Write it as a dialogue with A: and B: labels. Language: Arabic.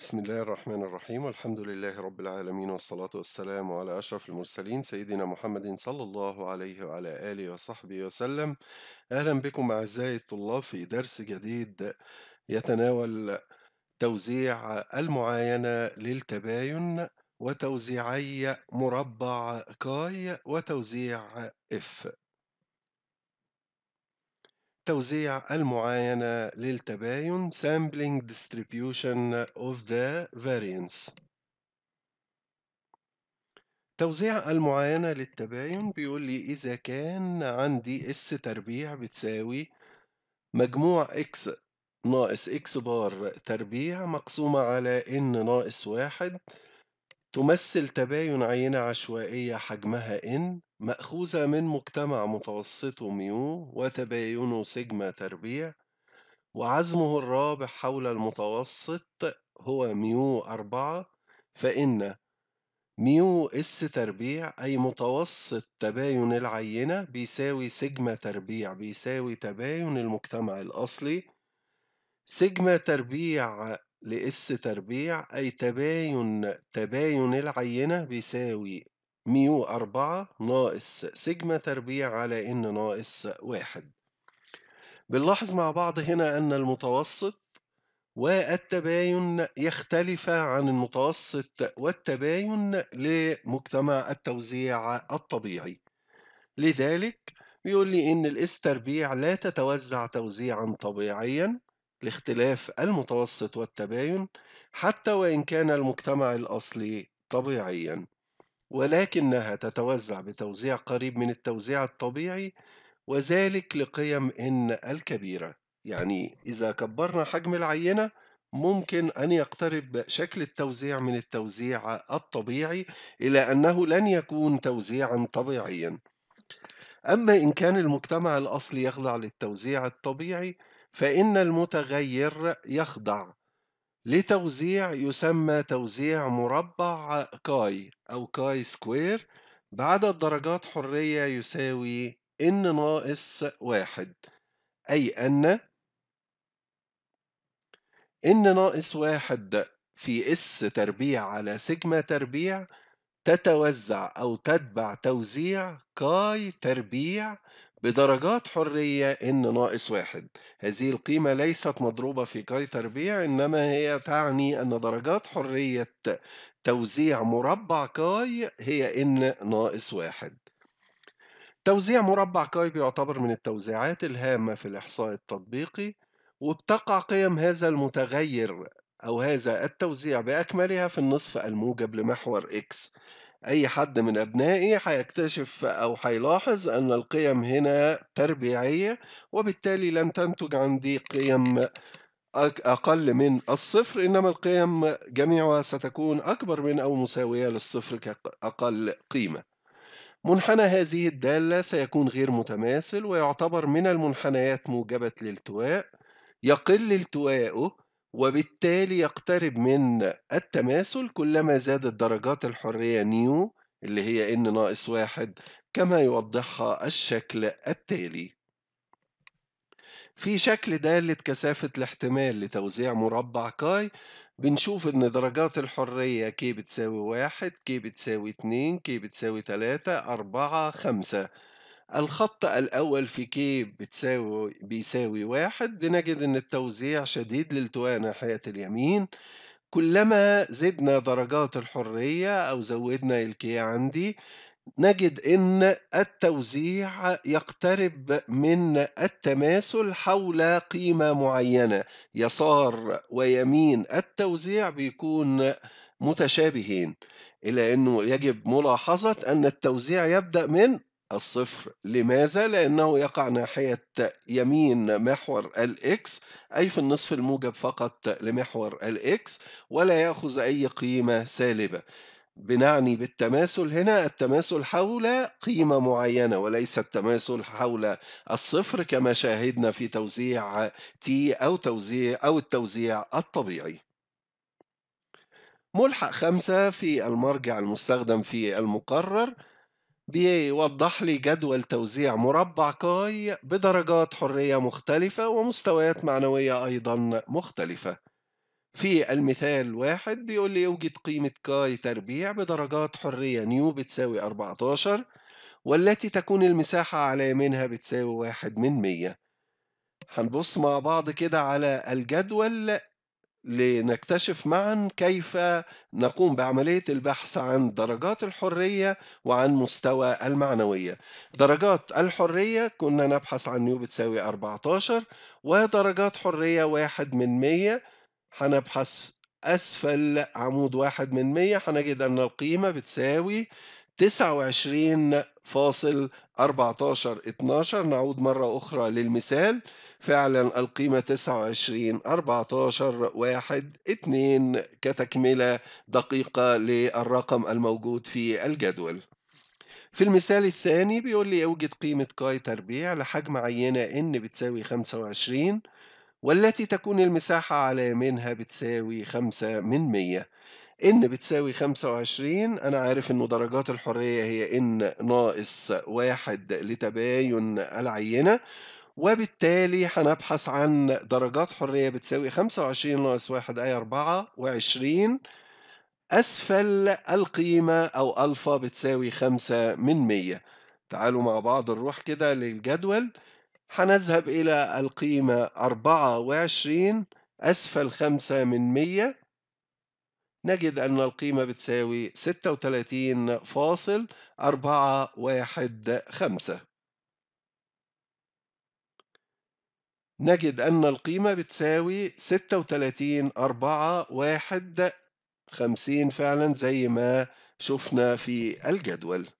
A: بسم الله الرحمن الرحيم والحمد لله رب العالمين والصلاة والسلام على أشرف المرسلين سيدنا محمد صلى الله عليه وعلى آله وصحبه وسلم أهلا بكم أعزائي الطلاب في درس جديد يتناول توزيع المعاينة للتباين وتوزيعي مربع كاي وتوزيع اف توزيع المعاينة للتباين sampling distribution of the variance توزيع المعاينة للتباين بيقول لي إذا كان عندي S تربيع بتساوي مجموع x ناقص x بار تربيع مقسومة على n ناقص واحد تمثل تباين عينة عشوائية حجمها N مأخوذة من مجتمع متوسطه ميو وتباينه سيجما تربيع وعزمه الرابح حول المتوسط هو ميو أربعة فإن ميو اس تربيع أي متوسط تباين العينة بيساوي سيجما تربيع بيساوي تباين المجتمع الأصلي سيجما تربيع لإس تربيع أي تباين تباين العينة بيساوي ميو أربعة ناقص سيجما تربيع على إن ناقص واحد بنلاحظ مع بعض هنا أن المتوسط والتباين يختلف عن المتوسط والتباين لمجتمع التوزيع الطبيعي لذلك بيقول لي إن الإس تربيع لا تتوزع توزيعا طبيعيا لاختلاف المتوسط والتباين حتى وإن كان المجتمع الأصلي طبيعيًا، ولكنها تتوزع بتوزيع قريب من التوزيع الطبيعي وذلك لقيم N الكبيرة. يعني إذا كبرنا حجم العينة ممكن أن يقترب شكل التوزيع من التوزيع الطبيعي إلى أنه لن يكون توزيعًا طبيعيًا. أما إن كان المجتمع الأصلي يخضع للتوزيع الطبيعي فإن المتغير يخضع لتوزيع يسمى توزيع مربع كاي أو كاي سكوير بعدد درجات حرية يساوي n ناقص واحد أي أن n ناقص واحد في اس تربيع على سيجما تربيع تتوزع أو تتبع توزيع كاي تربيع بدرجات حرية n ناقص واحد هذه القيمة ليست مضروبة في كاي تربيع إنما هي تعني أن درجات حرية توزيع مربع كاي هي n ناقص واحد توزيع مربع كاي بيعتبر من التوزيعات الهامة في الإحصاء التطبيقي وبتقع قيم هذا المتغير أو هذا التوزيع بأكملها في النصف الموجب لمحور x أي حد من أبنائي هيكتشف أو هيلاحظ أن القيم هنا تربيعية وبالتالي لن تنتج عندي قيم أقل من الصفر إنما القيم جميعها ستكون أكبر من أو مساوية للصفر كأقل قيمة منحنى هذه الدالة سيكون غير متماثل ويعتبر من المنحنيات موجبة الالتواء يقل التواءه وبالتالي يقترب من التماثل كلما زادت درجات الحرية نيو اللي هي n ناقص واحد كما يوضحها الشكل التالي في شكل دالة كثافة الاحتمال لتوزيع مربع كاي بنشوف ان درجات الحرية ك بتساوي واحد ك بتساوي اتنين ك بتساوي تلاتة أربعة خمسة الخط الأول في كي بتساوي بيساوي واحد بنجد إن التوزيع شديد للتواء ناحية اليمين كلما زدنا درجات الحرية أو زودنا الكي عندي نجد إن التوزيع يقترب من التماثل حول قيمة معينة يسار ويمين التوزيع بيكون متشابهين إلا أنه يجب ملاحظة أن التوزيع يبدأ من الصفر لماذا؟ لأنه يقع ناحية يمين محور الإكس أي في النصف الموجب فقط لمحور الإكس ولا يأخذ أي قيمة سالبة بنعني بالتماثل هنا التماثل حول قيمة معينة وليس التماثل حول الصفر كما شاهدنا في توزيع T أو, توزيع أو التوزيع الطبيعي ملحق خمسة في المرجع المستخدم في المقرر بيوضح لي جدول توزيع مربع كاي بدرجات حرية مختلفة ومستويات معنوية أيضا مختلفة في المثال واحد بيقول لي يوجد قيمة كاي تربيع بدرجات حرية نيو بتساوي 14 والتي تكون المساحة على منها بتساوي واحد من مية هنبص مع بعض كده على الجدول لنكتشف معا كيف نقوم بعملية البحث عن درجات الحرية وعن مستوى المعنوية درجات الحرية كنا نبحث عن يو بتساوي 14 ودرجات حرية 1 من 100 هنبحث أسفل عمود 1 من 100 هنجد أن القيمة بتساوي 29 فاصل 14 12 نعود مرة أخرى للمثال فعلا القيمة 29 14 1 2 كتكملة دقيقة للرقم الموجود في الجدول في المثال الثاني بيقول لي اوجد قيمة كاي تربيع لحجم عينة n بتساوي 25 والتي تكون المساحة على يمينها بتساوي 5 من 100 ان بتساوي 25 انا عارف انه درجات الحريه هي ان ناقص واحد لتباين العينه وبالتالي هنبحث عن درجات حريه بتساوي 25 ناقص 1 اي 24 اسفل القيمه او الفا بتساوي 5 من 100 تعالوا مع بعض نروح كده للجدول هنذهب الى القيمه 24 اسفل 5 من 100 نجد أن القيمة بتساوي 36.415 نجد أن القيمة بتساوي 36.415 فعلا زي ما شفنا في الجدول